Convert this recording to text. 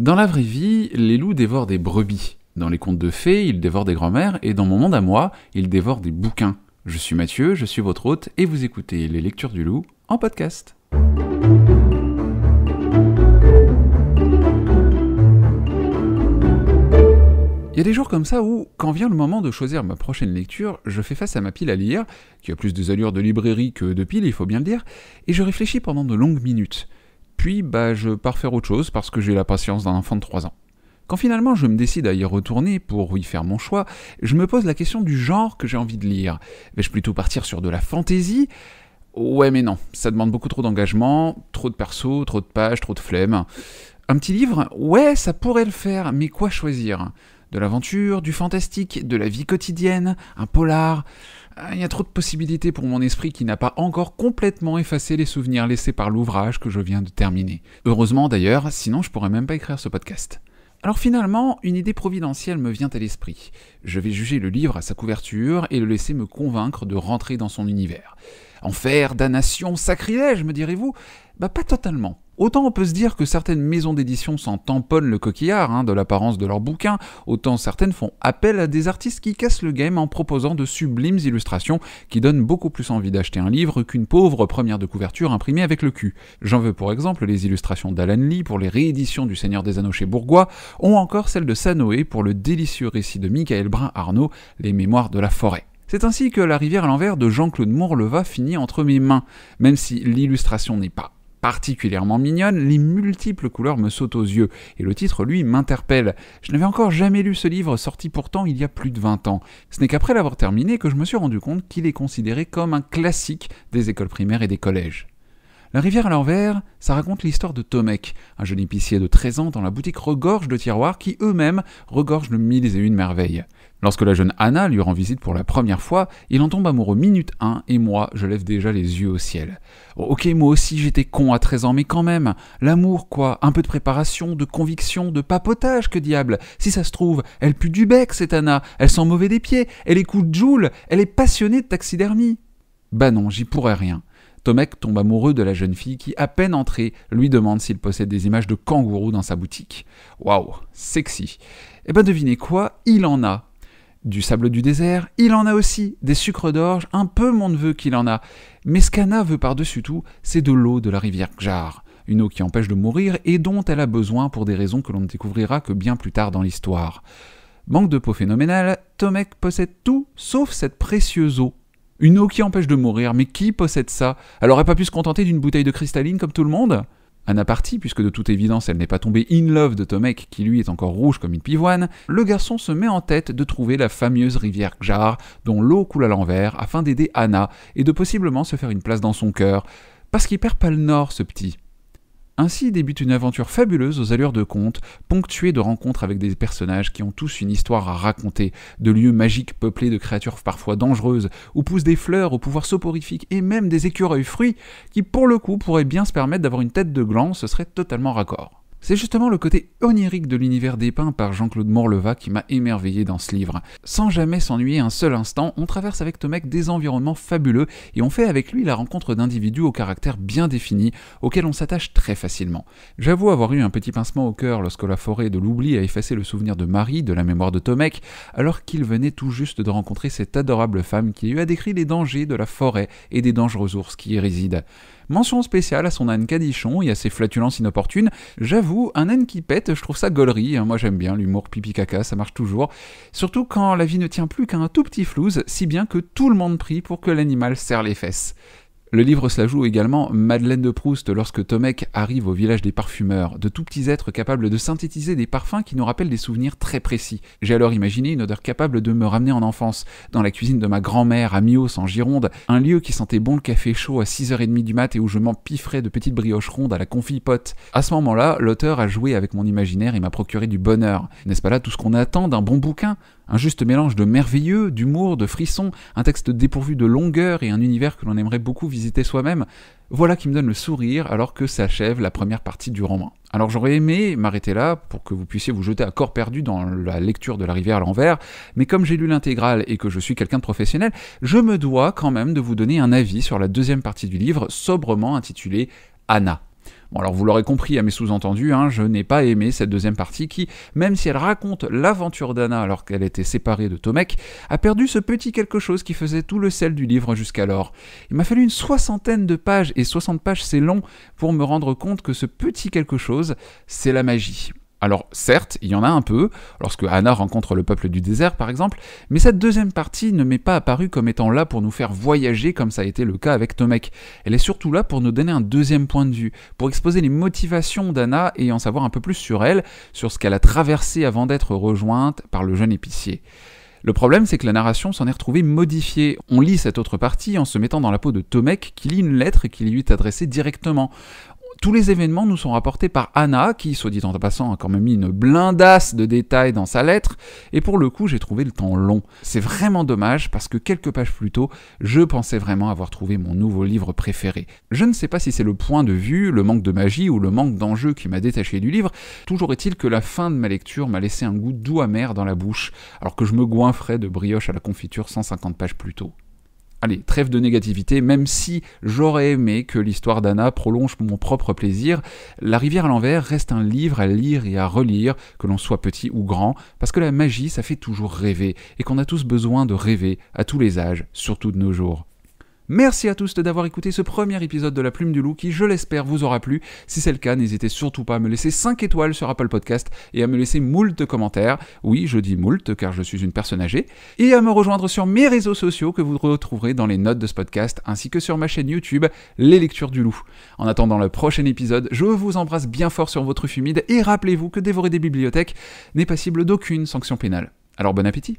Dans la vraie vie, les loups dévorent des brebis. Dans les contes de fées, ils dévorent des grand mères et dans mon monde à moi, ils dévorent des bouquins. Je suis Mathieu, je suis votre hôte, et vous écoutez Les Lectures du Loup en podcast. Il y a des jours comme ça où, quand vient le moment de choisir ma prochaine lecture, je fais face à ma pile à lire, qui a plus de allures de librairie que de pile, il faut bien le dire, et je réfléchis pendant de longues minutes puis bah, je pars faire autre chose parce que j'ai la patience d'un enfant de 3 ans. Quand finalement je me décide à y retourner pour y faire mon choix, je me pose la question du genre que j'ai envie de lire. Vais-je plutôt partir sur de la fantaisie Ouais mais non, ça demande beaucoup trop d'engagement, trop de perso, trop de pages, trop de flemme. Un petit livre Ouais, ça pourrait le faire, mais quoi choisir de l'aventure, du fantastique, de la vie quotidienne, un polar. Ah, il y a trop de possibilités pour mon esprit qui n'a pas encore complètement effacé les souvenirs laissés par l'ouvrage que je viens de terminer. Heureusement d'ailleurs, sinon je pourrais même pas écrire ce podcast. Alors finalement, une idée providentielle me vient à l'esprit. Je vais juger le livre à sa couverture et le laisser me convaincre de rentrer dans son univers. Enfer, damnation, sacrilège, me direz-vous Bah pas totalement. Autant on peut se dire que certaines maisons d'édition s'en tamponnent le coquillard hein, de l'apparence de leurs bouquins, autant certaines font appel à des artistes qui cassent le game en proposant de sublimes illustrations qui donnent beaucoup plus envie d'acheter un livre qu'une pauvre première de couverture imprimée avec le cul. J'en veux pour exemple les illustrations d'Alan Lee pour les rééditions du Seigneur des Anneaux chez Bourgois, ou encore celles de Sanoé pour le délicieux récit de Michael Brun-Arnaud, Les Mémoires de la Forêt. C'est ainsi que La rivière à l'envers de Jean-Claude Mourleva finit entre mes mains, même si l'illustration n'est pas particulièrement mignonne, les multiples couleurs me sautent aux yeux, et le titre, lui, m'interpelle. Je n'avais encore jamais lu ce livre, sorti pourtant il y a plus de 20 ans. Ce n'est qu'après l'avoir terminé que je me suis rendu compte qu'il est considéré comme un classique des écoles primaires et des collèges. La rivière à l'envers, ça raconte l'histoire de Tomek, un jeune épicier de 13 ans dans la boutique regorge de tiroirs qui eux-mêmes regorgent de mille et une merveilles. Lorsque la jeune Anna lui rend visite pour la première fois, il en tombe amoureux minute 1 et moi, je lève déjà les yeux au ciel. Oh, ok, moi aussi j'étais con à 13 ans, mais quand même, l'amour quoi, un peu de préparation, de conviction, de papotage, que diable Si ça se trouve, elle pue du bec cette Anna, elle sent mauvais des pieds, elle écoute Joule, elle est passionnée de taxidermie. Bah non, j'y pourrais rien. Tomek tombe amoureux de la jeune fille qui, à peine entrée, lui demande s'il possède des images de kangourous dans sa boutique. Waouh, sexy. Eh ben devinez quoi, il en a. Du sable du désert, il en a aussi, des sucres d'orge, un peu mon neveu qu'il en a. Mais ce qu'Anna veut par-dessus tout, c'est de l'eau de la rivière Gjar, une eau qui empêche de mourir et dont elle a besoin pour des raisons que l'on ne découvrira que bien plus tard dans l'histoire. Manque de peau phénoménale, Tomek possède tout sauf cette précieuse eau une eau qui empêche de mourir, mais qui possède ça Elle aurait pas pu se contenter d'une bouteille de cristalline comme tout le monde Anna partit, puisque de toute évidence elle n'est pas tombée in love de Tomek, qui lui est encore rouge comme une pivoine, le garçon se met en tête de trouver la fameuse rivière Gjar, dont l'eau coule à l'envers, afin d'aider Anna, et de possiblement se faire une place dans son cœur. Parce qu'il perd pas le nord, ce petit. Ainsi débute une aventure fabuleuse aux allures de conte, ponctuée de rencontres avec des personnages qui ont tous une histoire à raconter, de lieux magiques peuplés de créatures parfois dangereuses, où poussent des fleurs au pouvoir soporifique et même des écureuils fruits, qui pour le coup pourraient bien se permettre d'avoir une tête de gland, ce serait totalement raccord. C'est justement le côté onirique de l'univers dépeint par Jean-Claude Morleva qui m'a émerveillé dans ce livre. Sans jamais s'ennuyer un seul instant, on traverse avec Tomek des environnements fabuleux et on fait avec lui la rencontre d'individus au caractère bien défini, auxquels on s'attache très facilement. J'avoue avoir eu un petit pincement au cœur lorsque la forêt de l'oubli a effacé le souvenir de Marie de la mémoire de Tomek, alors qu'il venait tout juste de rencontrer cette adorable femme qui lui a décrit les dangers de la forêt et des dangereux ours qui y résident. Mention spéciale à son âne cadichon et à ses flatulences inopportunes. J'avoue, un âne qui pète, je trouve ça gaulerie. Hein. Moi j'aime bien l'humour pipi caca, ça marche toujours. Surtout quand la vie ne tient plus qu'à un tout petit flouze, si bien que tout le monde prie pour que l'animal serre les fesses. Le livre se la joue également Madeleine de Proust lorsque Tomek arrive au village des parfumeurs, de tout petits êtres capables de synthétiser des parfums qui nous rappellent des souvenirs très précis. J'ai alors imaginé une odeur capable de me ramener en enfance, dans la cuisine de ma grand-mère à Mios en Gironde, un lieu qui sentait bon le café chaud à 6h30 du mat et où je m'empiffrais de petites brioches rondes à la confit-pote. À ce moment-là, l'auteur a joué avec mon imaginaire et m'a procuré du bonheur. N'est-ce pas là tout ce qu'on attend d'un bon bouquin un juste mélange de merveilleux, d'humour, de frissons, un texte dépourvu de longueur et un univers que l'on aimerait beaucoup visiter soi-même, voilà qui me donne le sourire alors que s'achève la première partie du roman. Alors j'aurais aimé m'arrêter là pour que vous puissiez vous jeter à corps perdu dans la lecture de La rivière à l'envers, mais comme j'ai lu l'intégrale et que je suis quelqu'un de professionnel, je me dois quand même de vous donner un avis sur la deuxième partie du livre, sobrement intitulée Anna. Bon alors vous l'aurez compris à mes sous-entendus, hein, je n'ai pas aimé cette deuxième partie qui, même si elle raconte l'aventure d'Anna alors qu'elle était séparée de Tomek, a perdu ce petit quelque chose qui faisait tout le sel du livre jusqu'alors. Il m'a fallu une soixantaine de pages, et 60 pages c'est long, pour me rendre compte que ce petit quelque chose, c'est la magie. Alors certes, il y en a un peu, lorsque Anna rencontre le peuple du désert par exemple, mais cette deuxième partie ne m'est pas apparue comme étant là pour nous faire voyager comme ça a été le cas avec Tomek. Elle est surtout là pour nous donner un deuxième point de vue, pour exposer les motivations d'Anna et en savoir un peu plus sur elle, sur ce qu'elle a traversé avant d'être rejointe par le jeune épicier. Le problème, c'est que la narration s'en est retrouvée modifiée. On lit cette autre partie en se mettant dans la peau de Tomek qui lit une lettre qui lui est adressée directement. Tous les événements nous sont rapportés par Anna, qui, soit dit en passant, a quand même mis une blindasse de détails dans sa lettre, et pour le coup, j'ai trouvé le temps long. C'est vraiment dommage, parce que quelques pages plus tôt, je pensais vraiment avoir trouvé mon nouveau livre préféré. Je ne sais pas si c'est le point de vue, le manque de magie ou le manque d'enjeu qui m'a détaché du livre, toujours est-il que la fin de ma lecture m'a laissé un goût doux amer dans la bouche, alors que je me goinfrais de brioche à la confiture 150 pages plus tôt. Allez, trêve de négativité, même si j'aurais aimé que l'histoire d'Anna prolonge mon propre plaisir, La rivière à l'envers reste un livre à lire et à relire, que l'on soit petit ou grand, parce que la magie, ça fait toujours rêver, et qu'on a tous besoin de rêver, à tous les âges, surtout de nos jours. Merci à tous d'avoir écouté ce premier épisode de La Plume du Loup qui, je l'espère, vous aura plu. Si c'est le cas, n'hésitez surtout pas à me laisser 5 étoiles sur Apple Podcast et à me laisser moult commentaires. Oui, je dis moult car je suis une personne âgée. Et à me rejoindre sur mes réseaux sociaux que vous retrouverez dans les notes de ce podcast ainsi que sur ma chaîne YouTube, Les Lectures du Loup. En attendant le prochain épisode, je vous embrasse bien fort sur votre fumide et rappelez-vous que dévorer des bibliothèques n'est passible d'aucune sanction pénale. Alors bon appétit